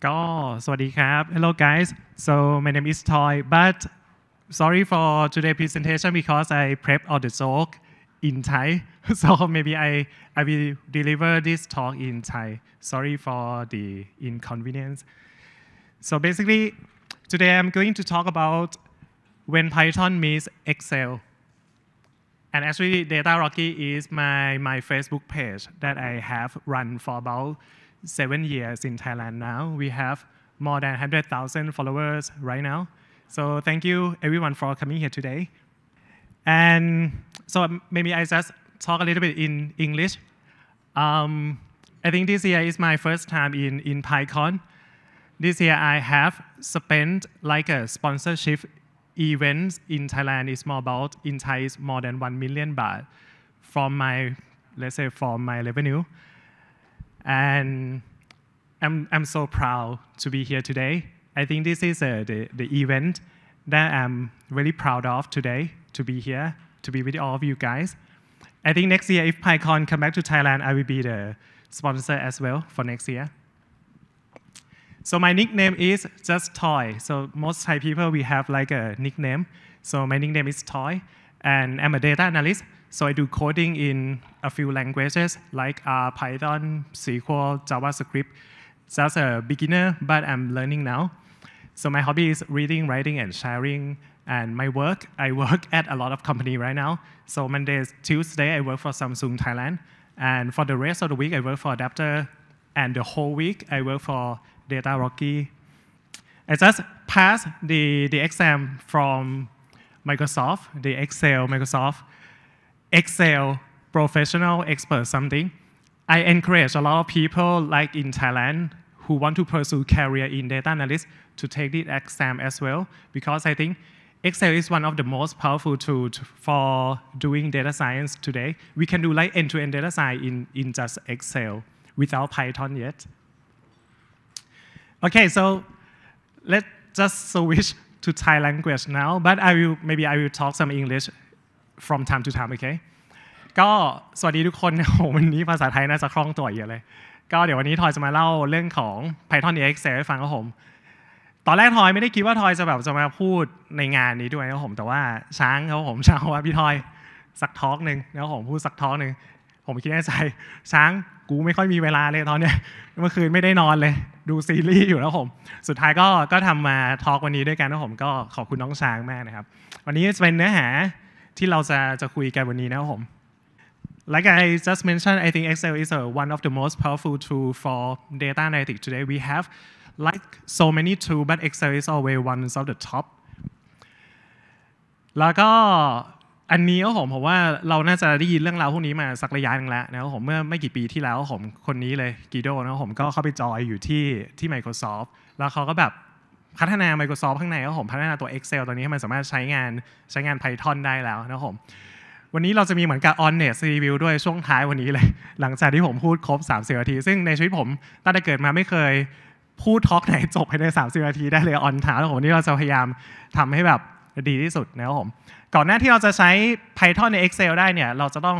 Go, Hello guys. So my name is Toy, but sorry for today's presentation because I prepped all the talk in Thai. So maybe I, I will deliver this talk in Thai. Sorry for the inconvenience. So basically, today I'm going to talk about when Python meets Excel. And actually, Data Rocky is my, my Facebook page that I have run for about seven years in Thailand now. We have more than 100,000 followers right now. So thank you everyone for coming here today. And so maybe I just talk a little bit in English. Um, I think this year is my first time in, in PyCon. This year I have spent like a sponsorship event in Thailand is more about in Thai is more than 1 million baht from my, let's say from my revenue. And I'm, I'm so proud to be here today. I think this is uh, the, the event that I'm really proud of today to be here, to be with all of you guys. I think next year, if PyCon come back to Thailand, I will be the sponsor as well for next year. So my nickname is just Toy. So most Thai people, we have like a nickname. So my nickname is Toy, and I'm a data analyst. So I do coding in a few languages like uh, Python, SQL, JavaScript. Just a beginner, but I'm learning now. So my hobby is reading, writing, and sharing. And my work, I work at a lot of company right now. So Monday, Tuesday, I work for Samsung Thailand. And for the rest of the week, I work for Adapter. And the whole week, I work for Data Rocky. I just passed the, the exam from Microsoft, the Excel Microsoft Excel professional expert something. I encourage a lot of people like in Thailand who want to pursue career in data analyst to take the exam as well because I think Excel is one of the most powerful tools for doing data science today. We can do like end-to-end -end data science in, in just Excel without Python yet. Okay, so let's just switch to Thai language now, but I will maybe I will talk some English from time to time okay ก็สวัสดีทุกคนโอ้วันนี้ภาษาไทยน่าจะคล่องตัวเยอะเลย ก็เดี๋ยววันนี้ทอยจะมาเล่าเรื่องของ Python EX ให้ฟังครับผม ตอนแรกทอยไม่ได้คิดว่าทอยจะแบบจะมาพูดในงานนี้ด้วยนะครับผม แต่ว่าช้างครับผมช้างว่าพี่ทอย สักทอกหนึ่งนะ้วผมพูดสักทอกหนึ่งผมคิดในใจช้างกู ไม่ค่อยมีเวลาเลยตอนเนี้ยเมื่อคืนไม่ได้นอนเลย ดูซีรีส์อยู่แล้วผม สุดท้ายก็ก็ทำมาทอล์กวันนี้ด้วยกันนะผมก็ขอบคุณน้องช้างมากนะครับ วันนี้จะเป็นเนื้อหาที่เราจะจะคุยกันวันนี้นะครับผม Like I just mentioned, I think Excel is a, one of the most powerful tool for data analytics today. We have like so many t o o l but Excel is always one of the top. แล้วก็อันนี้ผมผมว่าเราน่าจะได้ยินเรื่องราวพวกนี้มาสักระยะนึงแล้วนะครับผมเมื่อไม่กี่ปีที่แล้วผมคนนี้เลยกีโดนะครับผมก็เข้าไปจอยอยู่ที่ที่ Microsoft แล้วเขาก็แบบพัฒนา Microsoft ข้างในครับผมพัฒนาตัว Excel ตอนนี้ให้มันสามารถใช้งานใช้งาน Python ได้แล้วนะครับผมวันนี้เราจะมีเหมือนกับ on net review ด้วยช่วงท้ายวันนี้เลย หลังจากที่ผมพูดครบ3บนาทีซึ่งในชีวิตผมตั้งแต่เกิดมาไม่เคยพูดทอล์กไหนจบภายใน30นาทีได้เลย on ท้าแล้วผมวันนี้เราจะพยายามทำให้แบบดีที่สุดนะครับผมก่อนหน้าที่เราจะใช้ Python ใน Excel ได้เนี่ยเราจะต้อง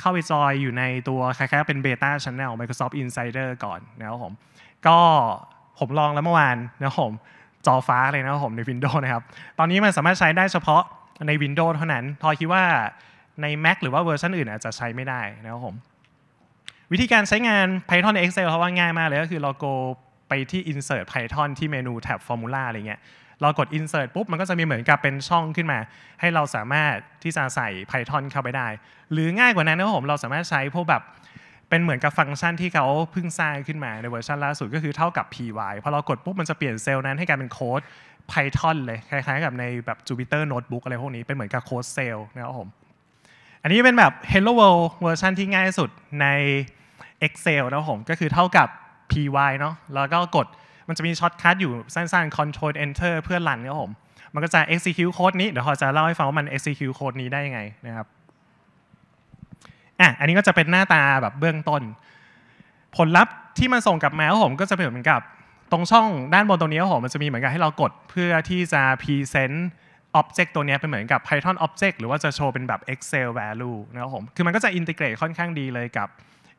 เข้าไปจอยอยู่ในตัวคล้ายๆเป็นเบต้าชั้นแนล Microsoft Insider ก่อนนะครับผมก็ผมลองแล้วเมื่อวานนะครับผมจอฟ้าเลยนะครับผมใน Windows นะครับตอนนี้มันสามารถใช้ได้เฉพาะใน Windows เท่านั้นพอคิดว่าใน Mac หรือว่าเวอร์ชันอื่น อาจจะใช้ไม่ได้นะครับผมวิธีการใช้งาน Python Excel เพราะว่าง่ายมากเลยก็คือเราโกไปที่ insert Python ที่เมนูแท็บ formula อะไรเงี้ยเรากด insert ปุ๊บมันก็จะมีเหมือนกับเป็นช่องขึ้นมาให้เราสามารถที่จะใส่ Python เข้าไปได้ หรือง่ายกว่านั้นนะครับผม เราสามารถใช้พวกแบบเป็นเหมือนกับฟังก์ชันที่เขาเพิ่งสร้างขึ้นมาในเวอร์ชันล่าสุดก็คือเท่ากับ py พอเรากดปุ๊บมันจะเปลี่ยนเซลล์นั้นให้กลายเป็นโค้ด Python เลยคล้าย ๆ กับในแบบ Jupyter Notebook อะไรพวกนี้เป็นเหมือนกับโค้ดเซลล์นะครับผมอันนี้เป็นแบบ Hello World เวอร์ชันที่ง่ายสุดใน Excel นะครับผมก็คือเท่ากับ py เนาะแล้วก็กดมันจะมีช็อตคัทอยู่สั้นๆ Control Enter เพื่อรันนะครับผมมันก็จะ execute โค้ดนี้เดี๋ยวเราจะเล่าให้ฟังว่ามัน execute โค้ดนี้ได้ยังไงนะครับอ่ะอันนี้ก็จะเป็นหน้าตาแบบเบื้องต้น ผลลัพธ์ที่มันส่งกลับมาผมก็จะเป็นเหมือนกับ ตรงช่องด้านบนตรงนี้ผมมันจะมีเหมือนกับให้เรากดเพื่อที่จะพรีเซนต์อ็อบเจกต์ตัวนี้เป็นเหมือนกับ Python Object หรือว่าจะโชว์เป็นแบบ Excel Value นะครับผม คือมันก็จะอินทิเกรตค่อนข้างดีเลยกับ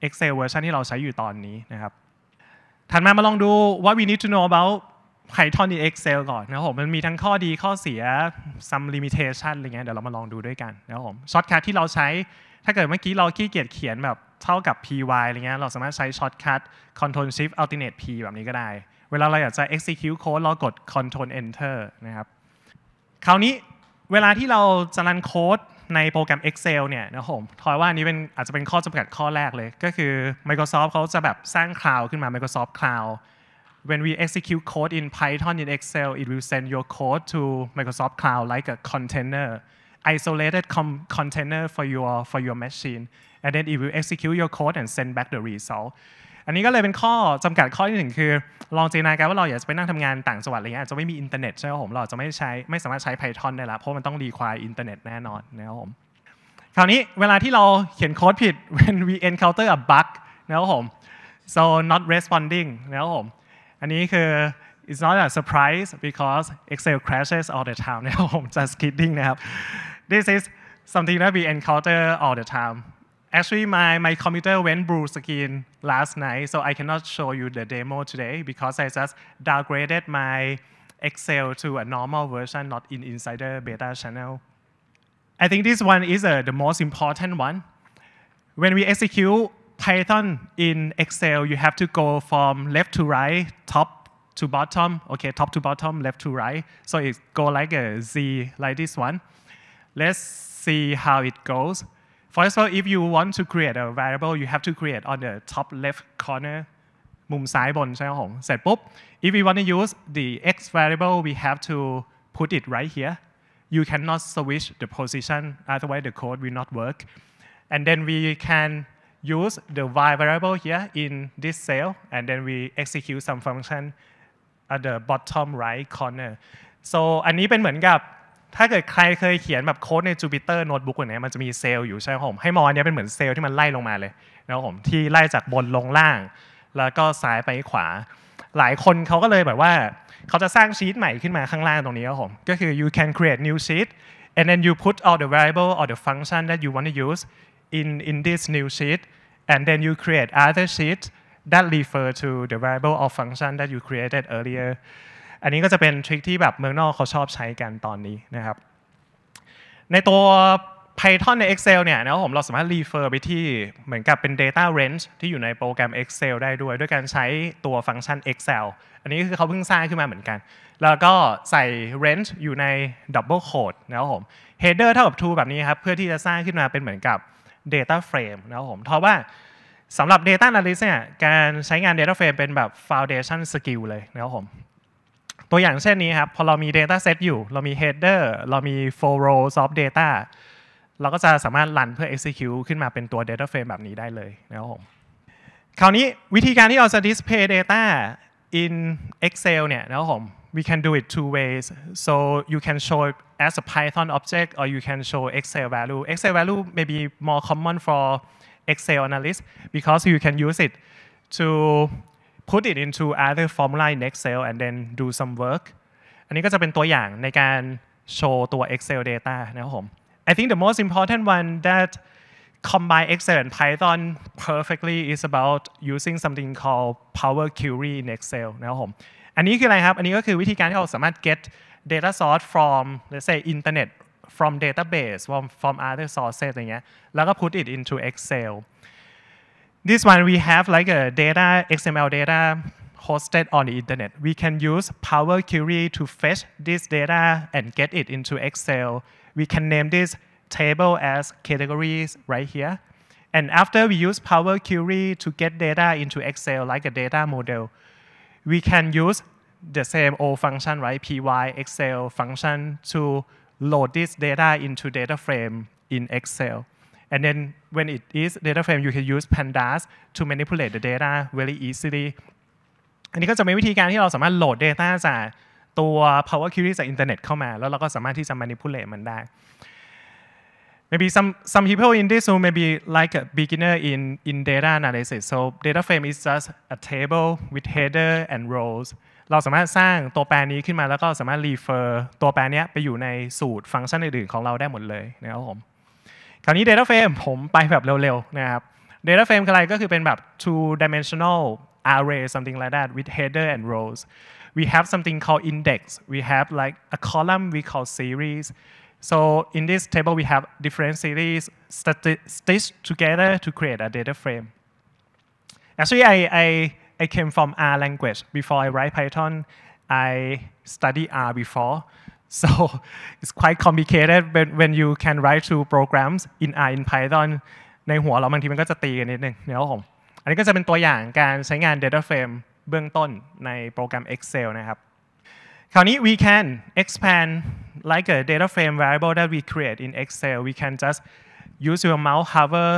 Excel version ที่เราใช้อยู่ตอนนี้นะครับถัดมามาลองดูว่า we need to know about Python in Excel ก่อนนะครับผม มันมีทั้งข้อดีข้อเสีย some limitation อะไรเงี้ย เดี๋ยวเรามาลองดูด้วยกันนะครับผมช็อตค u ทที่เราใช้ถ้าเกิดเมื่อกี้เราขี้เกียจเขียนแบบเท่ากับ py อะไรเงี้ย เราสามารถใช้ช็อตคัท control shift alternate p แบบนี้ก็ได้ เวลาเราอยากจะ execute code เรากด control enter นะครับ คราวนี้เวลาที่เราจะรันโค้ดในโปรแกรม Excel เนี่ยนะผมทอยว่านี้เป็นอาจจะเป็นข้อจำกัดข้อแรกเลย ก็คือ Microsoft เขาจะแบบสร้าง Cloud ขึ้นมา Microsoft Cloud when we execute code in Python in Excel it will send your code to Microsoft Cloud like a container isolated container for your for your machine and then it will execute your code and send back the result อันนี้ก็เลยเป็นข้อจำกัดข้อที่หนึ่งคือลองจินตนาการว่าเราอยากจะไปนั่งทำงานต่างจังหวัดอะไรเงี้ยจจะไม่มีอินเทอร์เน็ตใช่ไหมผมเราจะไม่ใช้ไม่สามารถใช้ Python ได้ละเพราะมันต้องรีควายอินเทอร์เน็ตแน่นอนนะครับผม คราวนี้เวลาที่เราเขียนโค้ดผิด when we encounter a bug นะครับผม so not responding นะครับผม อันนี้คือ it's not a surprise because Excel crashes all the time นะครับผม just kidding นะครับ This is something that we encounter all the time. Actually, my, my computer went blue screen last night, so I cannot show you the demo today because I just downgraded my Excel to a normal version, not in Insider Beta channel. I think this one is uh, the most important one. When we execute Python in Excel, you have to go from left to right, top to bottom, okay, top to bottom, left to right. So it go like a Z, like this one. Let's see how it goes. First of all, if you want to create a variable, you have to create on the top left corner if we want to use the x variable we have to put it right here you cannot switch the position otherwise the code will not work and then we can use the y variable here in this cell and then we execute some function at the bottom right corner so อันนี้เป็นเหมือนกับถ้าเกิดใครเคยเขียนแบบโค้ดใน Jupyter Notebook เนี้ยมันจะมีเซลล์อยู่ใช่ไหมผมให้มองอันนี้เป็นเหมือนเซลล์ที่มันไล่ลงมาเลยนะครับผมที่ไล่จากบนลงล่าง แล้วก็ซ้ายไปขวา หลายคนเขาก็เลยแบบว่าเขาจะสร้างชีตใหม่ขึ้นมาข้างล่างตรงนี้ครับผมก็คือ you can create new sheet and then you put all the variable or the function that you want to use in in this new sheet and then you create other s h e e t that refer to the variable or function that you created earlier อันนี้ก็จะเป็นทริคที่แบบเมืองนอกเขาชอบใช้กันตอนนี้นะครับ ในตัว Python ใน Excel เนี่ยนะครับผมเราสามารถ refer ไปที่เหมือนกับเป็น data range ที่อยู่ในโปรแกรม Excel ได้ด้วย ด้วยการใช้ตัวฟังก์ชัน Excel อันนี้คือเขาเพิ่งสร้างขึ้นมาเหมือนกัน แล้วก็ใส่ range อยู่ใน double quote นะครับผม header เท่ากับ true แบบนี้ครับเพื่อที่จะสร้างขึ้นมาเป็นเหมือนกับ data frame นะครับผมเพราะว่าสำหรับ data a n a l y s t เนี่ยการใช้งาน data frame เป็นแบบ foundation skill เลยนะครับผมตัวอย่างเช่นนี้ครับพอเรามี Data Set อยู่เรามี Header เรามี for rows of data เราก็จะสามารถรันเพื่อ execute ขึ้นมาเป็นตัว data frame แบบนี้ได้เลยนะครับผมคราวนี้วิธีการที่เราจะ display data in Excel เนี่ยนะครับผม we can do it two ways so you can show it as a Python object or you can show Excel value Excel value may be more common for Excel analyst because you can use it to put it into other formula in Excel and then do some work อันนี้ก็จะเป็นตัวอย่างในการโชว์ตัว Excel data นะครับผม I think the most important one that combine Excel and Python perfectly is about using something called Power Query in Excel นะครับผมอันนี้คืออะไรครับอันนี้ก็คือวิธีการที่เราสามารถ get data source from let's say internet from database from from other sources อะไรเงี้ยแล้วก็ put it into Excel This one we have like a data, XML data hosted on the internet. We can use Power Query to fetch this data and get it into Excel. We can name this table as categories right here. And after we use Power Query to get data into Excel like a data model, we can use the same old function, right, py excel function to load this data into data frame in Excel. And then when it is data frame, you can use pandas to manipulate the data very easily. อันนี้ก็จะเป็นวิธีการที่เราสามารถโหลด Data จากตัว Power Query จากอินเทอร์เน็ตเข้ามาแล้วเราก็สามารถที่จะ manipulate มันได้ maybe some some people in this room maybe like a beginner in in data analysis so data frame is just a table with header and rows เราสามารถสร้างตัวแปรนี้ขึ้นมาแล้วก็สามารถ refer ตัวแปรนี้ไปอยู่ในสูตรฟังก์ชันอื่นๆของเราได้หมดเลยนะครับผมคราวนี้ Data Frame ผมไปแบบเร็วๆนะครับ Data Frame อะไรก็คือเป็นแบบ two dimensional array something like that with header and rows we have something called index we have like a column we call series so in this table we have different series stitched together to create a data frame actually I, I I came from R language before I write Python I study R before so it's quite complicated when, when you can write two programs in R uh, in Python ในหัวเราบางทีมันก็จะตีกันนิดนึงนะครับผม data frame เบื้องต้นในโปรแกรม Excel นะครับ we can expand like a data frame variable that we create in Excel we can just use your mouse hover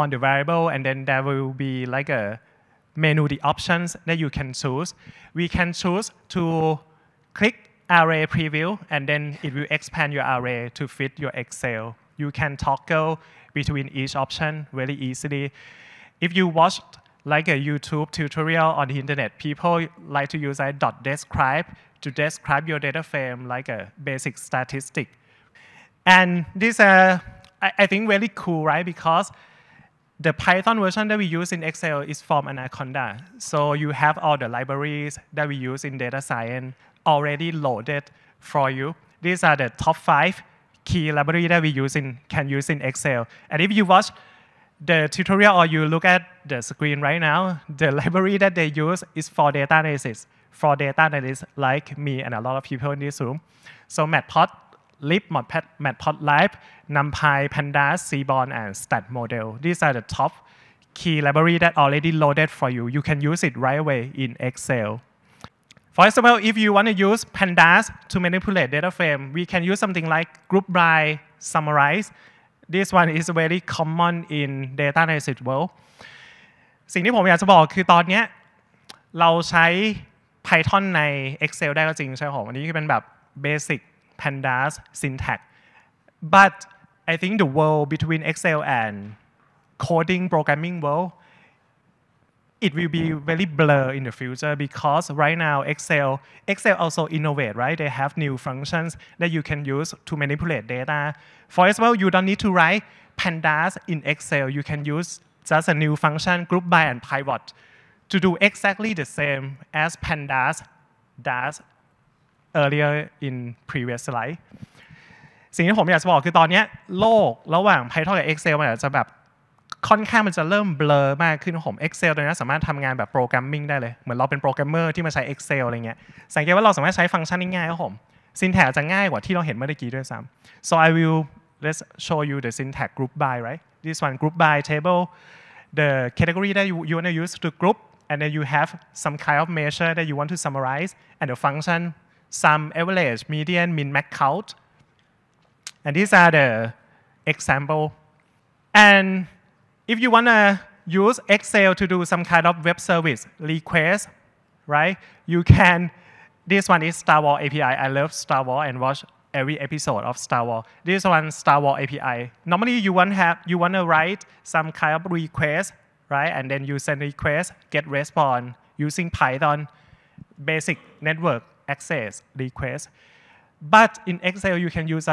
on the variable and then there will be like a menu the options that you can choose we can choose to click array preview, and then it will expand your array to fit your Excel. You can toggle between each option very easily. If you watched like a YouTube tutorial on the internet, people like to use a dot .describe to describe your data frame like a basic statistic. And this, uh, I, I think, really cool, right? Because the Python version that we use in Excel is from Anaconda. So you have all the libraries that we use in data science, already loaded for you. These are the top five key library that we use in, can use in Excel. And if you watch the tutorial or you look at the screen right now, the library that they use is for data analysis, for data analysis, like me and a lot of people in this room. So Matplotlib, Matplotlib, NumPy, Pandas, Seaborn, and StatModel. These are the top key library that already loaded for you. You can use it right away in Excel. For example, if you want to use pandas to manipulate data frame, we can use something like group by summarize. This one is very common in data analysis world. สิ่งที่ผมอยากจะบอกคือตอนนี้เราใช้ Python ใน Excel ได้ก็จริงใช่ไหมอันนี้คือเป็นแบบ basic pandas syntax but I think the world between Excel and coding programming world it will be very blur in the future because right now Excel Excel also innovate, right? They have new functions that you can use to manipulate data. For example, you don't need to write pandas in Excel. You can use just a new function, group by and pivot, to do exactly the same as pandas does earlier in previous slide. สิ่งที่ผมอยากจะบอกคือตอนนี้โลกระหว่าง Python กับ Excel มันอาจจะแบบค่อนข้างมันจะเริ่มเบลอมากขึ้นผม Excel ตัวนี้สามารถทำงานแบบโปรแกรมมิ่งได้เลยเหมือนเราเป็นโปรแกรมเมอร์ที่มาใช้ Excel อะไรเงี้ยสังเกตว่าเราสามารถใช้ฟังก์ชันง่ายๆครับผมซินแท็จะง่ายกว่าที่เราเห็นเมื่อกี้ด้วยซ้ำ so I will let's show you the syntax group by right this one group by table the category that you you want to use to group and then you have some kind of measure that you want to summarize and the function sum average median min max count and these are the example and if you want to use Excel to do some kind of web service request, right, you can, this one is Star Wars API. I love Star Wars and watch every episode of Star Wars. This one, Star Wars API. Normally, you want, to write some kind of request, right, and then you send request, get response using Python basic network access request. But in Excel, you can use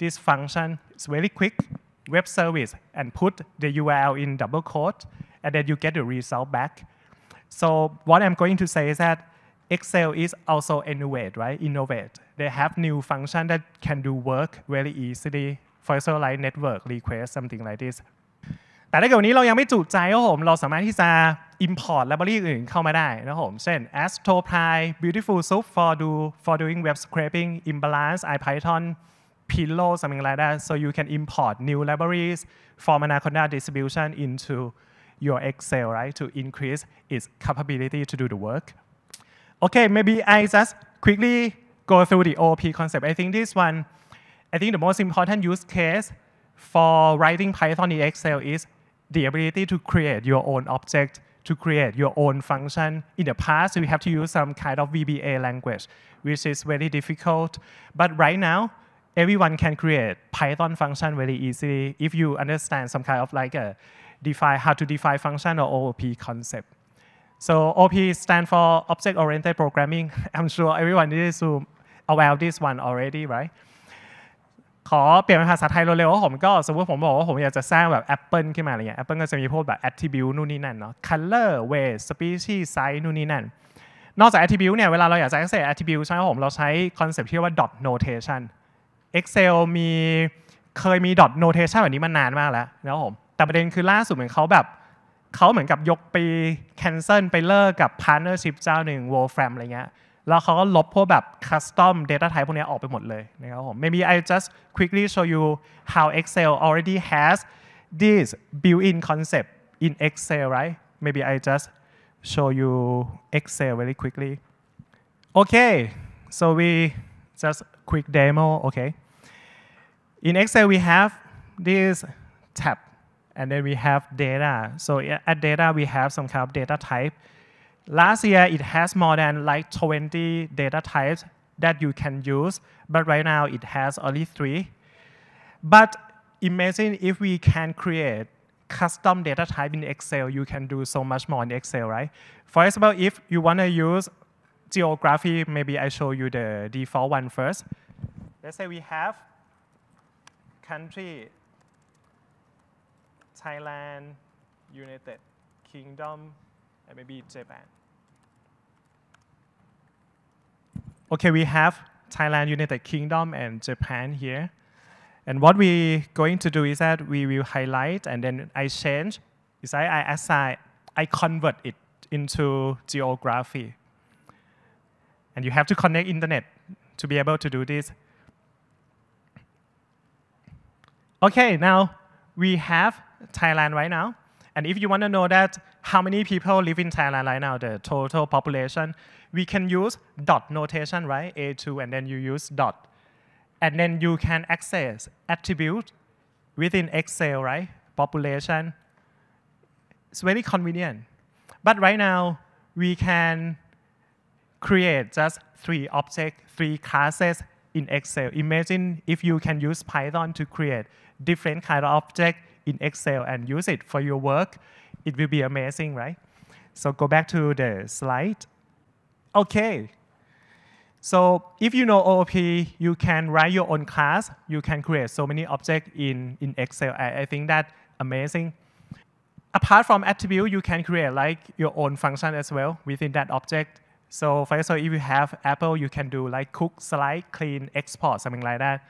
this function. It's very quick web service and put the URL in double quote, and then you get the result back. So what I'm going to say is that Excel is also innovate, right? Innovate. They have new function that can do work very easily. For example, like network request, something like this. แต่ถ้าเกิดวันนี้เรายังไม่จุใจครับผมเราสามารถที่จะ import library อื่นเข้ามาได้นะครับผมเช่น astropy beautiful soup for do for doing web scraping imbalance ipython pillow, something like that. So you can import new libraries from Anaconda distribution into your Excel, right, to increase its capability to do the work. Okay, maybe I just quickly go through the OOP concept. I think this one, I think the most important use case for writing Python in Excel is the ability to create your own object, to create your own function. In the past, you have to use some kind of VBA language, which is very difficult. But right now, everyone can create Python function very easily if you understand some kind of like a define how to define function or OOP concept. So OP o stand for object-oriented programming. I'm sure everyone is to aware of this one already, right? ขอเปลี่ยนภาษาไทยเร็วๆว่าผมก็สมมติผมบอกว่าผมอยากจะสร้างแบบ Apple ขึ้นมาอะไรเงี้ย Apple ก็จะมีพวกแบบ attribute นู่นนี่นั่นเนาะ color weight species size นู่นนี่นั่น นอกจาก attribute เนี่ย เวลาเราอยากจะ access attribute ใช่ไหมผม เราใช้คอนเซ็ปต์ที่เรียกว่า dot notation Excel มีเคยมี dot notation แบบนี้มานานมากแล้วนะครับผมแต่ประเด็นคือล่าสุดเหมือนเขาแบบเขาเหมือนกับยกไป cancel ไปเลิกกับ partnership เจ้าหนึ่ง Wolfram อะไรเงี้ยแล้วเขาก็ลบพวกแบบ custom data type พวกนี้ออกไปหมดเลยนะครับผม maybe I just quickly show you how Excel already has this built-in concept in Excel right maybe I just show you Excel very quickly okay so we just quick demo, okay. In Excel, we have this tab, and then we have data. So at data, we have some kind of data type. Last year, it has more than like 20 data types that you can use, but right now it has only three. But imagine if we can create custom data type in Excel, you can do so much more in Excel, right? For example, if you want to use geography, maybe I show you the default one first. Let's say we have country, Thailand, United Kingdom, and maybe Japan. Okay, we have Thailand, United Kingdom, and Japan here. And what we're going to do is that we will highlight and then I change, is I, I assign, I convert it into geography. And you have to connect internet to be able to do this. Okay, now we have Thailand right now. And if you want to know that how many people live in Thailand right now, the total population, we can use dot notation, right? A2, and then you use dot. And then you can access attribute within Excel, right? Population. It's very convenient. But right now, we can create just three objects, three classes in Excel. Imagine if you can use Python to create different kind of objects in Excel and use it for your work, it will be amazing, right? So go back to the slide. Okay. So if you know OOP, you can write your own class. You can create so many objects in, in Excel. I, I think that's amazing. Apart from attribute, you can create like your own function as well within that object. So for example, if you have Apple, you can do like cook, slide, clean, export, something like that.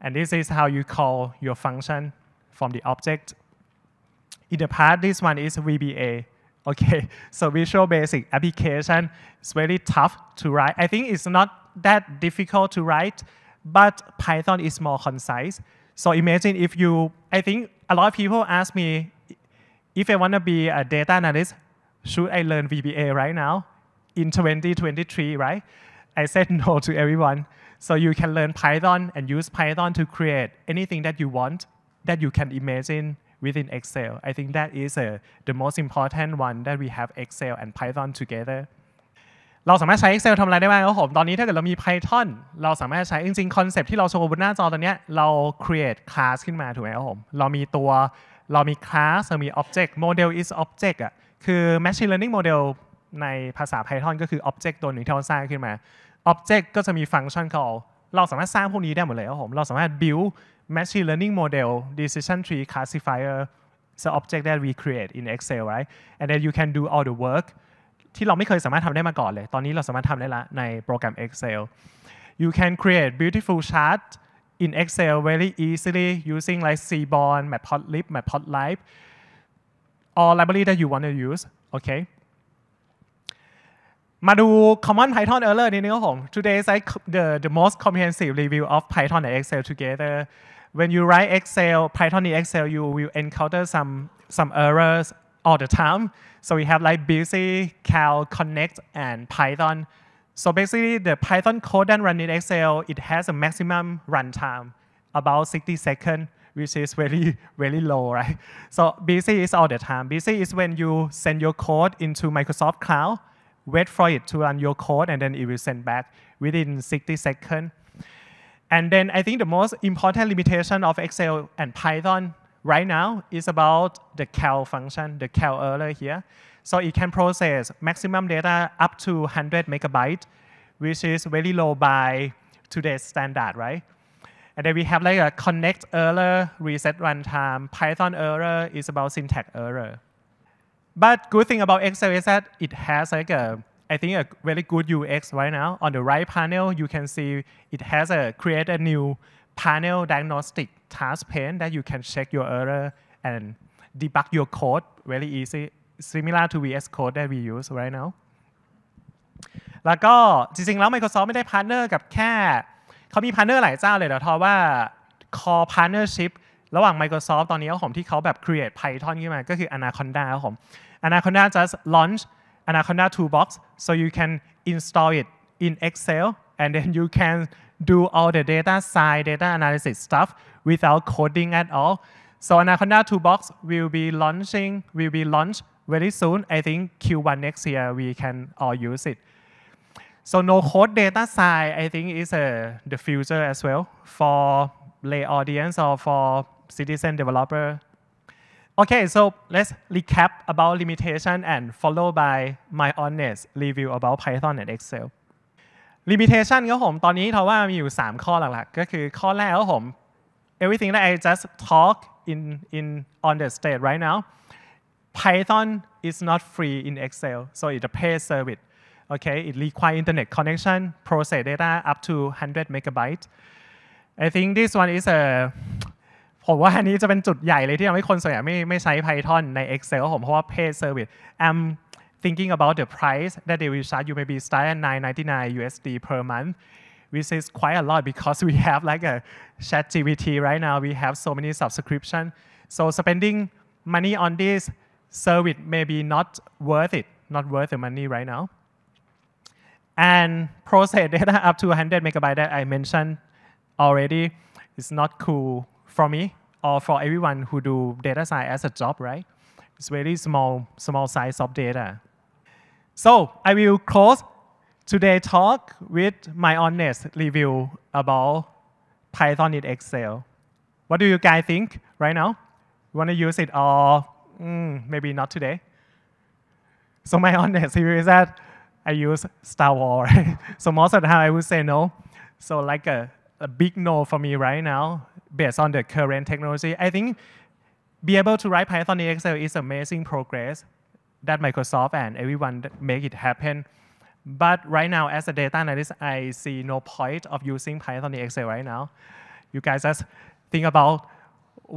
And this is how you call your function from the object. In the past, this one is VBA. Okay, so Visual Basic application is very tough to write. I think it's not that difficult to write, but Python is more concise. So imagine if you, I think a lot of people ask me, if I want to be a data analyst, should I learn VBA right now? in 2023, right? I said no to everyone. So you can learn Python and use Python to create anything that you want that you can imagine within Excel. I think that is uh, the most important one that we have Excel and Python together. เราสามารถใช้ Excel ทำอะไรได้บ้างครับผมตอนนี้ถ้าเกิดเรามี Python เราสามารถใช้จริงๆคอนเซปที่เราโชว์บนหน้าจอตอนนี้เรา create class ขึ้นมาถูกไหมครับผมเรามีตัวเรามี class เรามี object model is object อ่ะคือ machine learning model ในภาษา Python ก็คือ Object ตัวหนึ่งที่เราสร้างขึ้นมา Object ก็จะมีฟังก์ชัน call เราสามารถสร้างพวกนี้ได้หมดเลยครับผม เราสามารถ build machine learning model decision tree classifier the object that we create in Excel right and then you can do all the work ที่เราไม่เคยสามารถทำได้มาก่อนเลย ตอนนี้เราสามารถทำได้ละในโปรแกรม Excel you can create beautiful chart in Excel very easily using like Seaborn, Matplotlib, Matplotlib, all library that you want to use okay มาดู common Python error นิดนึงครับผม today is like the the most comprehensive review of Python and Excel together when you write Excel Python in Excel you will encounter some some errors all the time so we have like busy cal connect and Python so basically the Python code that run in Excel it has a maximum runtime about 60 seconds which is very, very low, right? So busy is all the time. Busy is when you send your code into Microsoft Cloud wait for it to run your code, and then it will send back within 60 seconds. And then I think the most important limitation of Excel and Python right now is about the cal function, the cal error here. So it can process maximum data up to 100 megabyte, which is very low by today's standard, right? And then we have like a connect error, reset runtime. Python error is about syntax error. But good thing about Excel is that it has like a, I think a really good UX right now. On the right panel, you can see it has a create a new panel diagnostic task pane that you can check your error and debug your code really easy, similar to VS Code that we use right now. แล้วก็จริงๆ Microsoft ไม่ได้พาร์เนอร์กับแค่ core partnership ระหว่าง Microsoft ตอนนี้ครับผมที่เขาแบบ create Python ขึ้นมาก็คือ Anaconda ครับผม Anaconda just launch Anaconda Toolbox so you can install it in Excel and then you can do all the data science data analysis stuff without coding at all so Anaconda Toolbox will be launching will be launched very soon I think Q1 next year we can all use it so no code data science I think is uh, the future as well for lay audience or for citizen developer. Okay, so let's recap about limitation and followed by my honest review about Python and Excel. Limitation ครับผมตอนนี้เขาว่ามีอยู่3 everything that I just talk in in on the stage right now Python is not free in Excel so it's a paid service okay it requires internet connection process data up to 100 megabyte I think this one is a ผมว่าอันนี้จะเป็นจุดใหญ่เลยที่ทำให้คนส่วนใหญ่ไม่ไม่ใช้ Python ใน Excel ผมเพราะว่า p a y service I'm thinking about the price that they will charge you maybe start at 999 USD per month which is quite a lot because we have like a chat GPT right now we have so many subscription so spending money on this service maybe not worth it not worth the money right now and process data up to 100 megabyte that I mentioned already is not cool for me or for everyone who do data science as a job, right? It's very small, small size of data. So I will close today's talk with my honest review about Python in Excel. What do you guys think right now? You want to use it or mm, maybe not today? So my honest review is that I use Star Wars. so most of the time I would say no. So like a a big no for me right now based on the current technology. I think be able to write Python in Excel is amazing progress that Microsoft and everyone make it happen. But right now, as a data analyst, I see no point of using Python in Excel right now. You guys just think about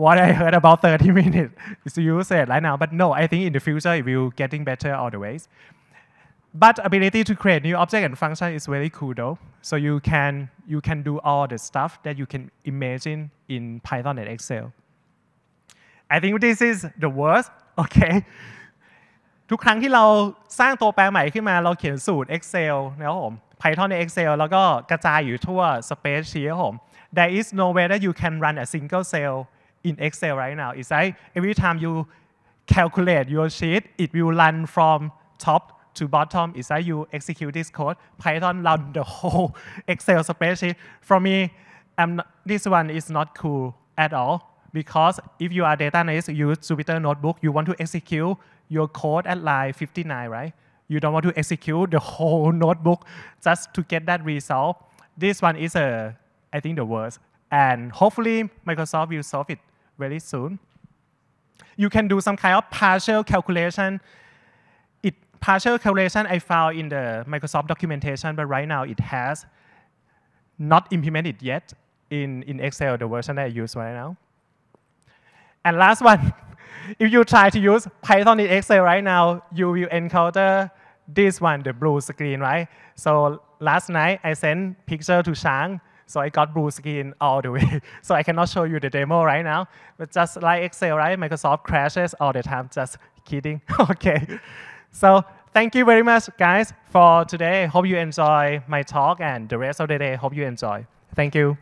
what I heard about 30 minutes You use it right now. But no, I think in the future, it will getting better all the ways. But ability to create new object and function is very cool though. So you can, you can do all the stuff that you can imagine in Python and Excel. I think this is the worst, okay? ทุกครั้งที่เราสร้างตัวแปรใหม่ขึ้นมาเราเขียนสูตร Excel นะครับผม Python ใน Excel แล้วก็กระจายอยู่ทั่ว spreadsheet ครับผม There is no way that you can run a single cell in Excel right now. It's like every time you calculate your sheet, it will run from top to bottom is that you execute this code, Python run the whole Excel spreadsheet. For me, I'm not, this one is not cool at all because if you are data analyst, you use Jupyter Notebook, you want to execute your code at line 59, right? You don't want to execute the whole notebook just to get that result. This one is, uh, I think, the worst. And hopefully, Microsoft will solve it very soon. You can do some kind of partial calculation partial calculation I found in the Microsoft documentation, but right now it has not implemented yet in, in Excel, the version that I use right now. And last one, if you try to use Python in Excel right now, you will encounter this one, the blue screen, right? So last night, I sent picture to Shang, so I got blue screen all the way. so I cannot show you the demo right now. But just like Excel, right, Microsoft crashes all the time. Just kidding. okay. So thank you very much, guys, for today. Hope you enjoy my talk and the rest of the day. Hope you enjoy. Thank you.